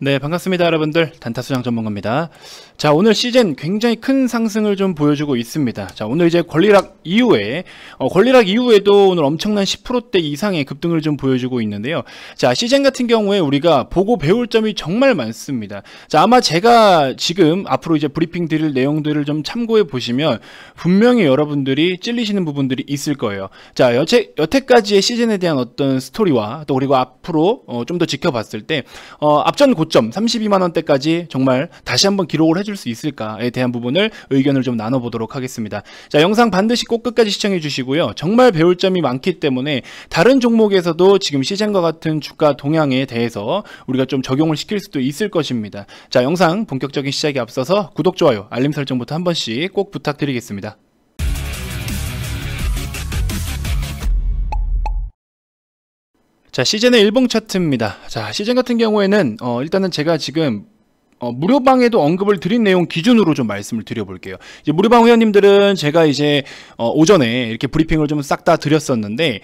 네, 반갑습니다, 여러분들. 단타수장 전문가입니다. 자, 오늘 시즌 굉장히 큰 상승을 좀 보여주고 있습니다. 자, 오늘 이제 권리락 이후에, 어, 권리락 이후에도 오늘 엄청난 10%대 이상의 급등을 좀 보여주고 있는데요. 자, 시즌 같은 경우에 우리가 보고 배울 점이 정말 많습니다. 자, 아마 제가 지금 앞으로 이제 브리핑 드릴 내용들을 좀 참고해 보시면 분명히 여러분들이 찔리시는 부분들이 있을 거예요. 자, 여태, 여태까지의 시즌에 대한 어떤 스토리와 또 그리고 앞으로 어, 좀 더 지켜봤을 때, 어, 앞전 고 고점 32만 원대까지 정말 다시 한번 기록을 해줄 수 있을까에 대한 부분을 의견을 좀 나눠보도록 하겠습니다. 자 영상 반드시 꼭 끝까지 시청해 주시고요. 정말 배울 점이 많기 때문에 다른 종목에서도 지금 시장과 같은 주가 동향에 대해서 우리가 좀 적용을 시킬 수도 있을 것입니다. 자 영상 본격적인 시작에 앞서서 구독, 좋아요, 알림 설정부터 한 번씩 꼭 부탁드리겠습니다. 자 시즌의 일봉 차트입니다. 자 시즌 같은 경우에는 어, 일단은 제가 지금 어, 무료방에도 언급을 드린 내용 기준으로 좀 말씀을 드려볼게요. 이제 무료방 회원님들은 제가 이제 어, 오전에 이렇게 브리핑을 좀 싹 다 드렸었는데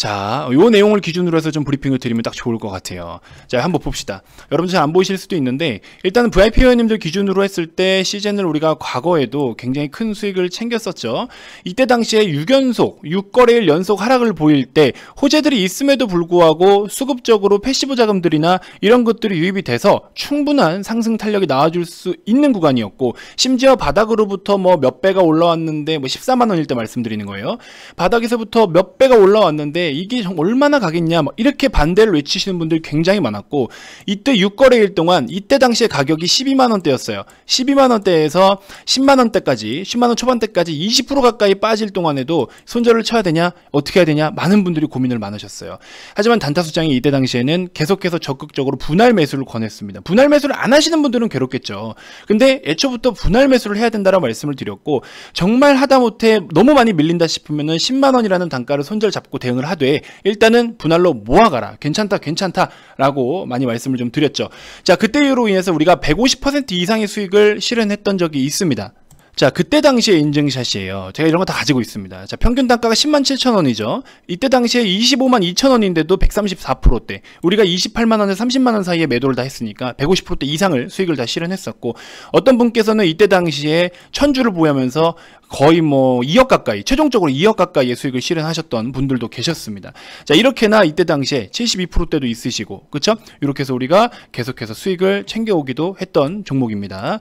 자, 요 내용을 기준으로 해서 좀 브리핑을 드리면 딱 좋을 것 같아요. 자, 한번 봅시다. 여러분들 잘안 보이실 수도 있는데 일단은 VIP 회원님들 기준으로 했을 때 시즌을 우리가 과거에도 굉장히 큰 수익을 챙겼었죠. 이때 당시에 6연속, 6거래일 연속 하락을 보일 때 호재들이 있음에도 불구하고 수급적으로 패시브 자금들이나 이런 것들이 유입이 돼서 충분한 상승 탄력이 나와줄 수 있는 구간이었고 심지어 바닥으로부터 뭐 몇 배가 올라왔는데 뭐 14만 원일 때 말씀드리는 거예요. 바닥에서부터 몇 배가 올라왔는데 이게 얼마나 가겠냐 막 뭐 이렇게 반대를 외치시는 분들이 굉장히 많았고 이때 6거래일 동안 이때 당시에 가격이 12만 원대였어요. 12만 원대에서 10만 원대까지 10만 원 초반대까지 20% 가까이 빠질 동안에도 손절을 쳐야 되냐 어떻게 해야 되냐 많은 분들이 고민을 많으셨어요. 하지만 단타수장이 이때 당시에는 계속해서 적극적으로 분할 매수를 권했습니다. 분할 매수를 안 하시는 분들은 괴롭겠죠. 근데 애초부터 분할 매수를 해야 된다라고 말씀을 드렸고 정말 하다못해 너무 많이 밀린다 싶으면 10만 원이라는 단가를 손절 잡고 대응을 하되 일단은 분할로 모아가라. 괜찮다, 괜찮다라고 많이 말씀을 좀 드렸죠. 자, 그때 이후로 인해서 우리가 150% 이상의 수익을 실현했던 적이 있습니다. 자 그때 당시에 인증샷이에요 제가 이런 거 다 가지고 있습니다 자 평균 단가가 10만 7천 원이죠 이때 당시에 25만 2천 원인데도 134%대 우리가 28만 원에서 30만 원 사이에 매도를 다 했으니까 150%대 이상을 수익을 다 실현했었고 어떤 분께서는 이때 당시에 천주를 보유하면서 거의 뭐 2억 가까이 최종적으로 2억 가까이의 수익을 실현하셨던 분들도 계셨습니다. 자 이렇게나 이때 당시에 72%대도 있으시고 그쵸? 이렇게 해서 우리가 계속해서 수익을 챙겨오기도 했던 종목입니다.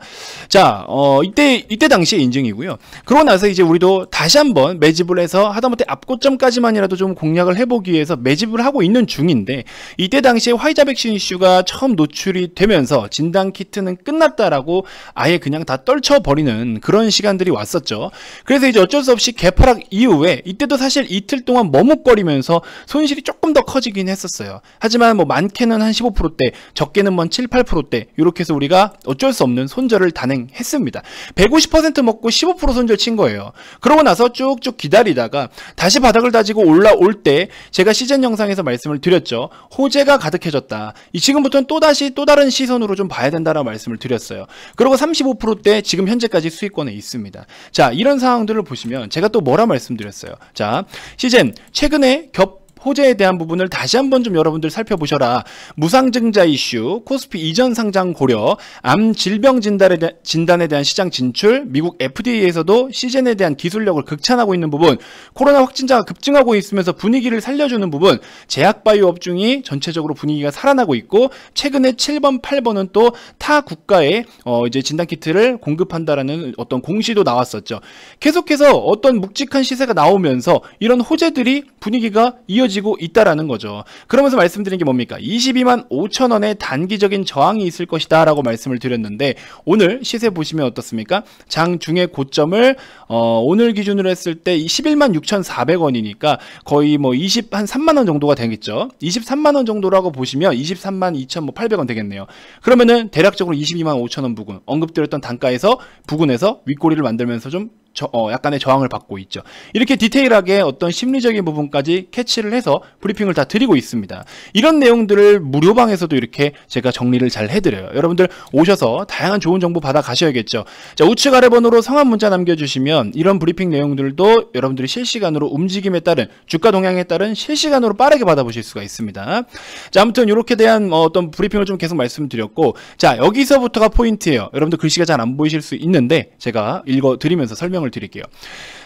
자 어, 이때 이때 당시에 인증이고요. 그러고 나서 이제 우리도 다시 한번 매집을 해서 하다못해 앞고점까지만이라도 좀 공략을 해보기 위해서 매집을 하고 있는 중인데 이때 당시에 화이자 백신 이슈가 처음 노출이 되면서 진단 키트는 끝났다라고 아예 그냥 다 떨쳐버리는 그런 시간들이 왔었죠. 그래서 이제 어쩔 수 없이 개파락 이후에 이때도 사실 이틀 동안 머뭇거리면서 손실이 조금 더 커지긴 했었어요. 하지만 뭐 많게는 한 15%대, 적게는 뭐 7, 8%대 이렇게 해서 우리가 어쩔 수 없는 손절을 단행했습니다. 150% 먹고 15% 손절 친 거예요. 그러고 나서 쭉쭉 기다리다가 다시 바닥을 다지고 올라올 때 제가 시즌 영상에서 말씀을 드렸죠. 호재가 가득해졌다. 지금부터는 또다시 또 다른 시선으로 좀 봐야 된다라고 말씀을 드렸어요. 그리고 35%대 지금 현재까지 수익권에 있습니다. 자, 이런 이런 상황들을 보시면 제가 또 뭐라 말씀드렸어요. 자, 시즌 최근에 겹 호재에 대한 부분을 다시 한번 좀 여러분들 살펴보셔라. 무상증자 이슈, 코스피 이전 상장 고려, 암 질병 진단에, 대, 진단에 대한 시장 진출, 미국 FDA에서도 시즌에 대한 기술력을 극찬하고 있는 부분, 코로나 확진자가 급증하고 있으면서 분위기를 살려주는 부분, 제약바이오 업종이 전체적으로 분위기가 살아나고 있고 최근에 7번, 8번은 또 타 국가에 어 이제 진단키트를 공급한다라는 어떤 공시도 나왔었죠. 계속해서 어떤 묵직한 시세가 나오면서 이런 호재들이 분위기가 이어지 좁혀지고 있다라는 거죠. 그러면서 말씀드린 게 뭡니까? 22만 5천 원의 단기적인 저항이 있을 것이다 라고 말씀을 드렸는데 오늘 시세 보시면 어떻습니까? 장중의 고점을 어, 오늘 기준으로 했을 때 11만 6천4백원이니까 거의 뭐 20, 한 3만 원 정도가 되겠죠. 23만 원 정도라고 보시면 23만 2,800원 천 되겠네요. 그러면은 대략적으로 22만 5천 원 부근 언급드렸던 단가에서 부근에서 윗꼬리를 만들면서 좀 저, 어, 약간의 저항을 받고 있죠. 이렇게 디테일하게 어떤 심리적인 부분까지 캐치를 해서 브리핑을 다 드리고 있습니다. 이런 내용들을 무료방에서도 이렇게 제가 정리를 잘 해드려요. 여러분들 오셔서 다양한 좋은 정보 받아 가셔야겠죠. 자, 우측 아래 번호로 성함 문자 남겨주시면 이런 브리핑 내용들도 여러분들이 실시간으로 움직임에 따른 주가 동향에 따른 실시간으로 빠르게 받아보실 수가 있습니다. 자, 아무튼 이렇게 대한 어, 어떤 브리핑을 좀 계속 말씀드렸고 자, 여기서부터가 포인트예요. 여러분들 글씨가 잘 안 보이실 수 있는데 제가 읽어드리면서 설명 설명을 드릴게요.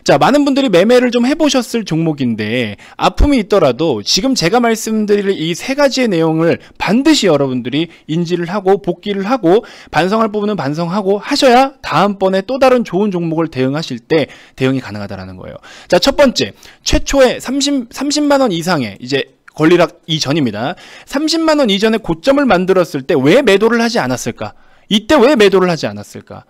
자, 많은 분들이 매매를 좀 해보셨을 종목인데 아픔이 있더라도 지금 제가 말씀드릴 이 세 가지의 내용을 반드시 여러분들이 인지를 하고 복귀를 하고 반성할 부분은 반성하고 하셔야 다음번에 또 다른 좋은 종목을 대응하실 때 대응이 가능하다라는 거예요. 자, 첫 번째 최초의 30, 30만원 이상의 이제 권리락 이전입니다. 30만원 이전에 고점을 만들었을 때 왜 매도를 하지 않았을까? 이때 왜 매도를 하지 않았을까?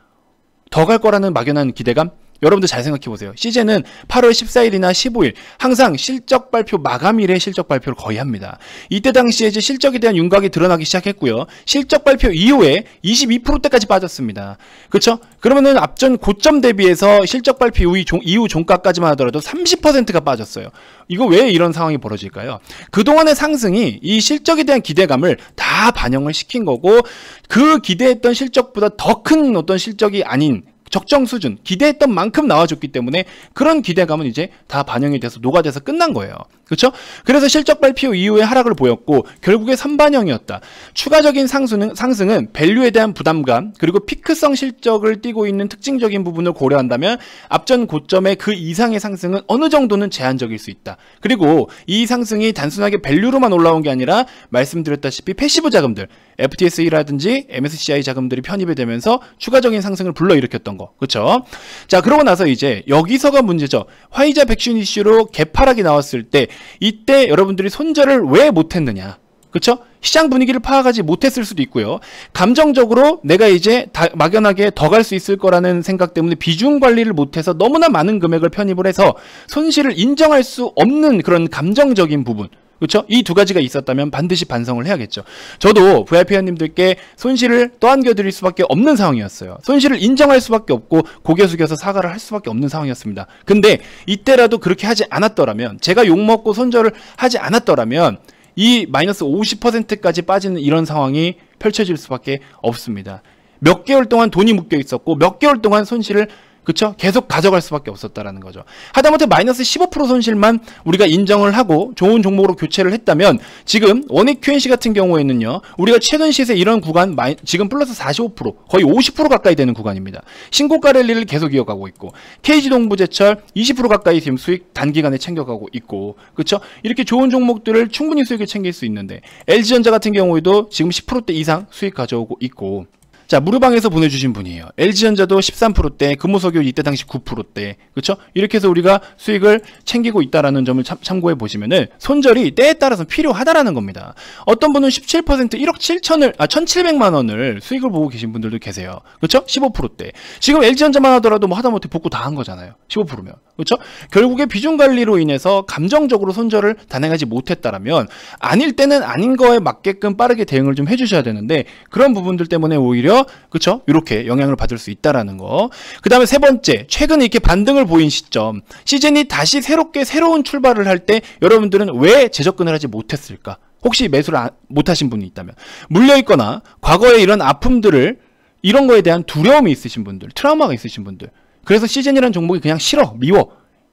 더 갈 거라는 막연한 기대감? 여러분들 잘 생각해 보세요. 시제는 8월 14일이나 15일 항상 실적 발표 마감일에 실적 발표를 거의 합니다. 이때 당시에 이제 실적에 대한 윤곽이 드러나기 시작했고요. 실적 발표 이후에 22%대까지 빠졌습니다. 그렇죠? 그러면은 앞전 고점 대비해서 실적 발표 이후, 종, 이후 종가까지만 하더라도 30%가 빠졌어요. 이거 왜 이런 상황이 벌어질까요? 그동안의 상승이 이 실적에 대한 기대감을 다 반영을 시킨 거고 그 기대했던 실적보다 더 큰 어떤 실적이 아닌 적정 수준 기대했던 만큼 나와줬기 때문에 그런 기대감은 이제 다 반영이 돼서 녹아돼서 끝난 거예요. 그렇죠? 그래서 실적 발표 이후에 하락을 보였고 결국에 선반영이었다. 추가적인 상승은, 상승은 밸류에 대한 부담감 그리고 피크성 실적을 띠고 있는 특징적인 부분을 고려한다면 앞전 고점의 그 이상의 상승은 어느 정도는 제한적일 수 있다. 그리고 이 상승이 단순하게 밸류로만 올라온 게 아니라 말씀드렸다시피 패시브 자금들 FTSE라든지 MSCI 자금들이 편입이 되면서 추가적인 상승을 불러일으켰던 거. 그렇죠? 자 그러고 나서 이제 여기서가 문제죠. 화이자 백신 이슈로 개파락이 나왔을 때 이때 여러분들이 손절을 왜 못했느냐. 그쵸 시장 분위기를 파악하지 못했을 수도 있고요. 감정적으로 내가 이제 막연하게 더 갈 수 있을 거라는 생각 때문에 비중 관리를 못해서 너무나 많은 금액을 편입을 해서 손실을 인정할 수 없는 그런 감정적인 부분. 그렇죠? 이 두 가지가 있었다면 반드시 반성을 해야겠죠. 저도 VIP 회원님들께 손실을 떠안겨드릴 수밖에 없는 상황이었어요. 손실을 인정할 수밖에 없고 고개 숙여서 사과를 할 수밖에 없는 상황이었습니다. 근데 이때라도 그렇게 하지 않았더라면 제가 욕먹고 손절을 하지 않았더라면 이 마이너스 50%까지 빠지는 이런 상황이 펼쳐질 수밖에 없습니다. 몇 개월 동안 돈이 묶여 있었고 몇 개월 동안 손실을 그쵸? 계속 가져갈 수밖에 없었다라는 거죠. 하다못해 마이너스 15% 손실만 우리가 인정을 하고 좋은 종목으로 교체를 했다면 지금 원익 QNC 같은 경우에는요. 우리가 최근 시세 이런 구간 마이, 지금 플러스 45% 거의 50% 가까이 되는 구간입니다. 신고가 랠리를 계속 이어가고 있고 KG동부제철 20% 가까이 지금 수익 단기간에 챙겨가고 있고 그쵸? 이렇게 좋은 종목들을 충분히 수익을 챙길 수 있는데 LG전자 같은 경우에도 지금 10%대 이상 수익 가져오고 있고 자, 무료방에서 보내주신 분이에요. LG전자도 13%대, 금호석유 이때 당시 9%대. 그쵸? 이렇게 해서 우리가 수익을 챙기고 있다라는 점을 참, 참고해 보시면은, 손절이 때에 따라서 필요하다라는 겁니다. 어떤 분은 17% 1억 7천을, 아, 1,700만원을 수익을 보고 계신 분들도 계세요. 그쵸? 15%대. 지금 LG전자만 하더라도 뭐 하다못해 복구 다 한 거잖아요. 15%면. 그쵸? 결국에 비중 관리로 인해서 감정적으로 손절을 단행하지 못했다라면, 아닐 때는 아닌 거에 맞게끔 빠르게 대응을 좀 해주셔야 되는데, 그런 부분들 때문에 오히려 그렇죠? 이렇게 영향을 받을 수 있다라는 거. 그 다음에 세 번째, 최근 이렇게 반등을 보인 시점. 시즌이 다시 새롭게 새로운 출발을 할 때 여러분들은 왜 재접근을 하지 못했을까? 혹시 매수를 못하신 분이 있다면 물려있거나 과거에 이런 아픔들을 이런 거에 대한 두려움이 있으신 분들, 트라우마가 있으신 분들. 그래서 시즌이라는 종목이 그냥 싫어, 미워.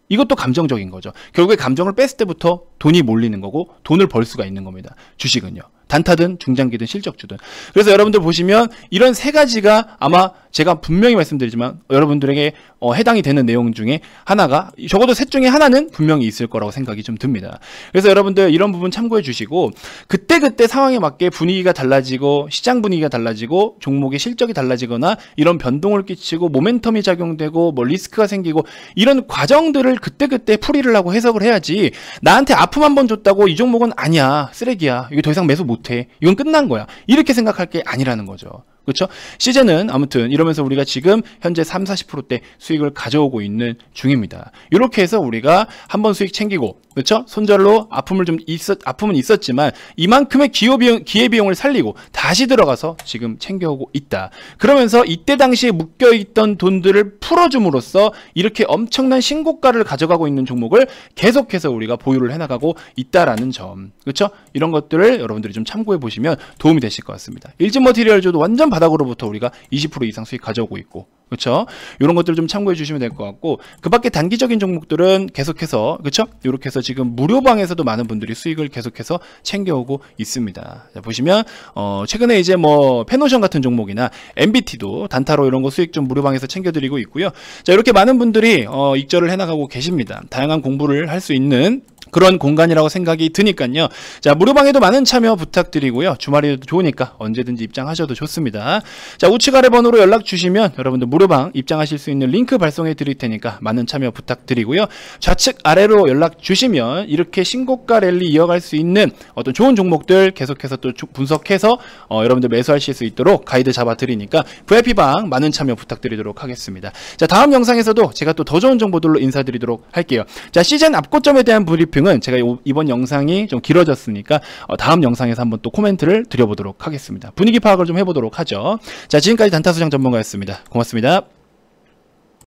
이것도 감정적인 거죠. 결국에 감정을 뺐을 때부터 돈이 몰리는 거고 돈을 벌 수가 있는 겁니다. 주식은요. 단타든 중장기든 실적주든 그래서 여러분들 보시면 이런 세 가지가 아마 제가 분명히 말씀드리지만 여러분들에게 어, 해당이 되는 내용 중에 하나가 적어도 셋 중에 하나는 분명히 있을 거라고 생각이 좀 듭니다 그래서 여러분들 이런 부분 참고해 주시고 그때그때 상황에 맞게 분위기가 달라지고 시장 분위기가 달라지고 종목의 실적이 달라지거나 이런 변동을 끼치고 모멘텀이 작용되고 뭐 리스크가 생기고 이런 과정들을 그때그때 풀이를 하고 해석을 해야지 나한테 아픔 한 번 줬다고 이 종목은 아니야 쓰레기야 이게 더 이상 매수 못 못해. 이건 끝난 거야. 이렇게 생각할 게 아니라는 거죠. 그렇죠? 시제는 아무튼 이러면서 우리가 지금 현재 3, 40%대 수익을 가져오고 있는 중입니다. 이렇게 해서 우리가 한 번 수익 챙기고 그렇죠? 손절로 아픔을 좀 있었 아픔은 있었지만 이만큼의 기호 비용 기회 비용을 살리고 다시 들어가서 지금 챙겨오고 있다. 그러면서 이때 당시에 묶여 있던 돈들을 풀어줌으로써 이렇게 엄청난 신고가를 가져가고 있는 종목을 계속해서 우리가 보유를 해 나가고 있다라는 점. 그렇죠? 이런 것들을 여러분들이 좀 참고해 보시면 도움이 되실 것 같습니다. 일진 머티리얼 저도 완전 시장 바닥으로부터 우리가 20% 이상 수익 가져오고 있고 그렇죠? 이런 것들 좀 참고해 주시면 될 것 같고 그 밖에 단기적인 종목들은 계속해서 그렇죠? 이렇게 해서 지금 무료방에서도 많은 분들이 수익을 계속해서 챙겨오고 있습니다. 자, 보시면 어, 최근에 이제 뭐 페노션 같은 종목이나 MBT도 단타로 이런 거 수익 좀 무료방에서 챙겨드리고 있고요. 자 이렇게 많은 분들이 어, 익절을 해나가고 계십니다. 다양한 공부를 할 수 있는 그런 공간이라고 생각이 드니까요. 자, 무료방에도 많은 참여 부탁드리고요. 주말에도 좋으니까 언제든지 입장하셔도 좋습니다. 자, 우측 아래 번호로 연락 주시면 여러분들 무료방 입장하실 수 있는 링크 발송해 드릴 테니까 많은 참여 부탁드리고요. 좌측 아래로 연락 주시면 이렇게 신고가 랠리 이어갈 수 있는 어떤 좋은 종목들 계속해서 또 분석해서 어, 여러분들 매수하실 수 있도록 가이드 잡아 드리니까 VIP방 많은 참여 부탁드리도록 하겠습니다. 자, 다음 영상에서도 제가 또 더 좋은 정보들로 인사드리도록 할게요. 자, 시즌 앞고점에 대한 브리핑 등은 제가 이번 영상이 좀 길어졌으니까 어, 다음 영상에서 한번 또 코멘트를 드려보도록 하겠습니다. 분위기 파악을 좀 해보도록 하죠. 자 지금까지 단타수장 전문가였습니다. 고맙습니다.